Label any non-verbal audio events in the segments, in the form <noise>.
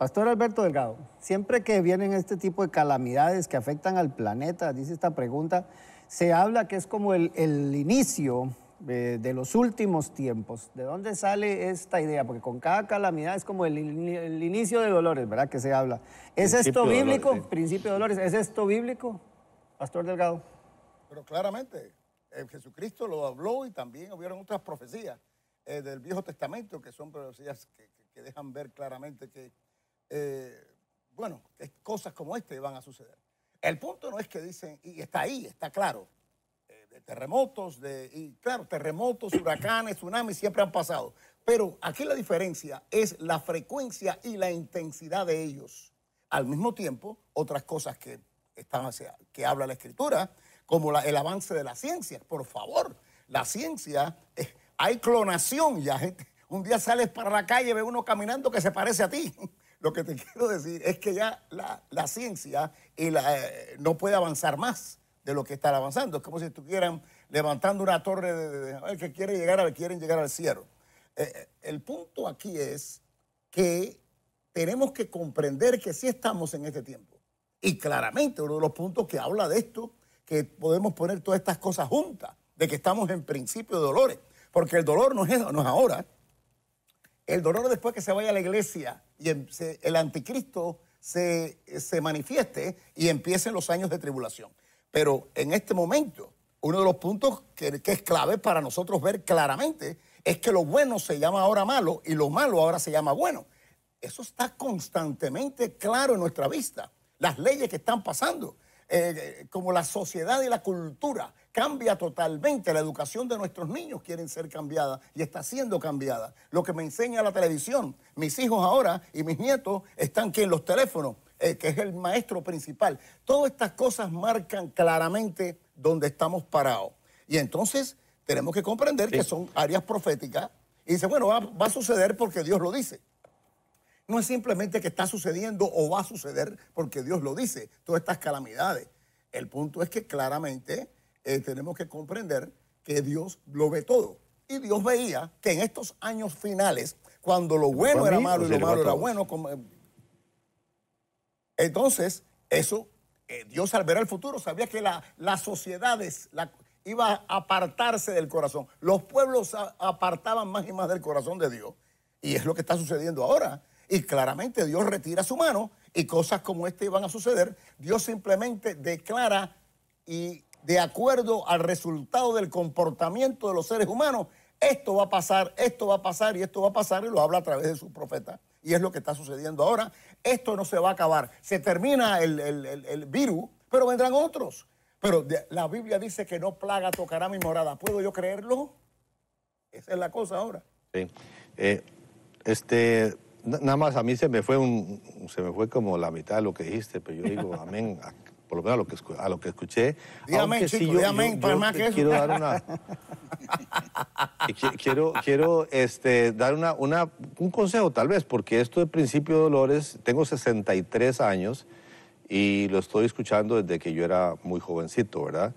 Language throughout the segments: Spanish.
Pastor Alberto Delgado, siempre que vienen este tipo de calamidades que afectan al planeta, dice esta pregunta, se habla que es como el, inicio eh, de, los últimos tiempos. ¿De dónde sale esta idea? Porque con cada calamidad es como el, inicio de dolores, ¿verdad? Que se habla. ¿Es esto bíblico? Principio de dolores. ¿Es esto bíblico, Pastor Delgado? Pero claramente, eh, Jesucristo lo habló y también hubieron otras profecías eh, del Viejo Testamento que son profecías que dejan ver claramente que eh, bueno, cosas como este van a suceder. El punto no es que dicen, y está ahí, está claro, eh, terremotos, de, y claro, terremotos, huracanes, tsunamis siempre han pasado, pero aquí la diferencia es la frecuencia y la intensidad de ellos. Al mismo tiempo, otras cosas que, están hacia, que habla la escritura, como el avance de la ciencia, por favor, la ciencia, eh, hay clonación ya, gente. Un día sales para la calle, y ve uno caminando que se parece a ti. Lo que te <laughs> quiero decir es que ya la, ciencia eh, eh, no puede avanzar más de lo que está avanzando. Es como si estuvieran levantando una torre de, que quiere llegar a, quieren llegar al cielo. Eh, el punto aquí es que tenemos que comprender que sí estamos en este tiempo. Y claramente uno de los puntos que habla de esto, que podemos poner todas estas cosas juntas, de que estamos en principio de dolores, porque el dolor no es, no es ahora, el dolor después que se vaya a la iglesia y em, el anticristo se, manifieste y empiecen los años de tribulación. Pero en este momento, uno de los puntos que, que es clave para nosotros ver claramente es que lo bueno se llama ahora malo y lo malo ahora se llama bueno. Eso está constantemente claro en nuestra vista. Las leyes que están pasando. Eh, como la sociedad y la cultura cambia totalmente. La educación de nuestros niños quiere ser cambiada y está siendo cambiada. Lo que me enseña la televisión, mis hijos ahora y mis nietos están aquí en los teléfonos, eh, que es el maestro principal. Todas estas cosas marcan claramente donde estamos parados. Y entonces tenemos que comprender que son áreas proféticas. Y dice, bueno, va a suceder porque Dios lo dice. No es simplemente que está sucediendo o va a suceder porque Dios lo dice, todas estas calamidades. El punto es que claramente eh, tenemos que comprender que Dios lo ve todo. Y Dios veía que en estos años finales, cuando lo bueno era malo y lo malo era bueno, entonces eso, eh, Dios al ver el futuro sabía que las sociedades iban iba a apartarse del corazón. Los pueblos apartaban más y más del corazón de Dios. Y es lo que está sucediendo ahora. Y claramente Dios retira su mano y cosas como esta iban a suceder. Dios simplemente declara y de acuerdo al resultado del comportamiento de los seres humanos, esto va a pasar, esto va a pasar y esto va a pasar y lo habla a través de su profeta. Y es lo que está sucediendo ahora. Esto no se va a acabar. Se termina el, virus, pero vendrán otros. Pero la Biblia dice que no plaga tocará mi morada. ¿Puedo yo creerlo? Esa es la cosa ahora. Sí. Eh, este, Nada más a mí se me fue un, se me fue como la mitad de lo que dijiste, pero yo digo amén, por lo menos a lo que, a lo que escuché. Dígame, chico, sí, más que eso. Quiero dar una. <laughs> quiero este, dar una, un consejo, tal vez, porque esto de principio de dolores, tengo 63 años y lo estoy escuchando desde que yo era muy jovencito, ¿verdad?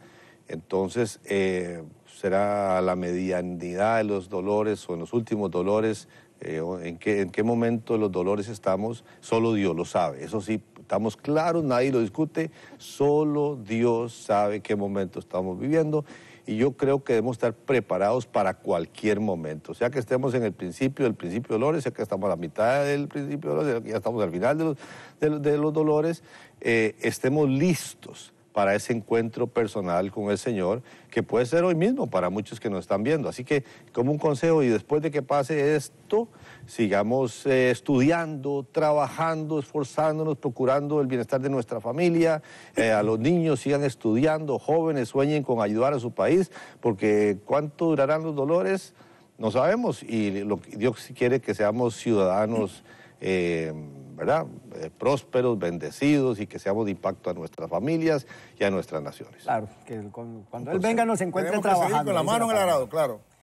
Entonces, eh, será la medianidad de los dolores o en los últimos dolores, eh, en, qué, en qué momento los dolores estamos, solo Dios lo sabe. Eso sí, estamos claros, nadie lo discute, solo Dios sabe qué momento estamos viviendo y yo creo que debemos estar preparados para cualquier momento, sea que estemos en el principio del principio de dolores, sea que estamos a la mitad del principio de dolores, ya estamos al final de los, dolores, eh, estemos listos para ese encuentro personal con el Señor, que puede ser hoy mismo para muchos que nos están viendo. Así que como un consejo, y después de que pase esto, sigamos eh, estudiando, trabajando, esforzándonos, procurando el bienestar de nuestra familia, eh, a los niños sigan estudiando, jóvenes sueñen con ayudar a su país, porque cuánto durarán los dolores, no sabemos, y lo, Dios quiere que seamos ciudadanos. Eh, ¿verdad? Eh, prósperos, bendecidos y que seamos de impacto a nuestras familias y a nuestras naciones. Claro, que cuando él venga nos encuentre trabajando. Con la mano en el arado, claro.